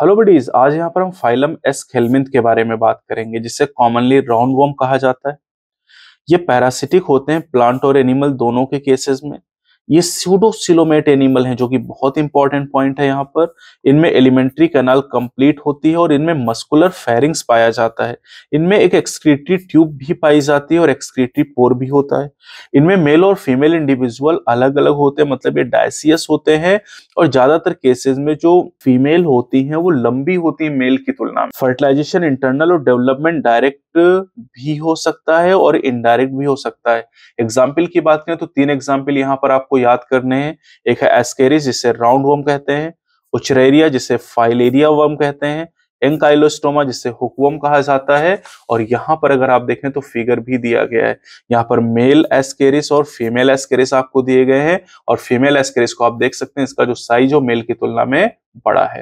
hello buddies आज यहाँ पर हम फाइलम एस खेलमिंथ के बारे में बात करेंगे जिसे कॉमनली राउंड वॉम कहा जाता है ये पैरासिटिक होते हैं प्लांट और एनिमल दोनों के केसेस में ये सीडोसिलोमेट एनिमल हैं जो कि बहुत इंपॉर्टेंट पॉइंट है यहाँ पर इनमें एलिमेंट्री कनाल कंप्लीट होती है और इनमें मस्कुलर फेरिंग्स पाया जाता है इनमें एक एक्सक्रीटरी ट्यूब भी पाई जाती है और एक्सक्रीटरी पोर भी होता है इनमें मेल और फीमेल इंडिविजुअल अलग अलग होते हैं मतलब ये डायसियस होते हैं और ज्यादातर केसेज में जो फीमेल होती है वो लंबी होती है मेल की तुलना में फर्टिलाइजेशन इंटरनल और डेवलपमेंट डायरेक्ट भी हो सकता है और इनडायरेक्ट भी हो सकता है एग्जाम्पल की बात करें तो तीन एग्जाम्पल यहाँ पर आपको याद करने हैं एक है एस्केरिस जिसे राउंड वर्म कहते हैं उचरेरिया जिसे फाइलेरिया वर्म कहते हैं एंकाइलोस्टोमा जिसे हुकवम कहा जाता है और यहाँ पर अगर आप देखें तो फिगर भी दिया गया है यहाँ पर मेल एस्केरिस और फीमेल एस्केरिस आपको दिए गए हैं और फीमेल एस्केरिस को आप देख सकते हैं इसका जो साइज हो मेल की तुलना में बड़ा है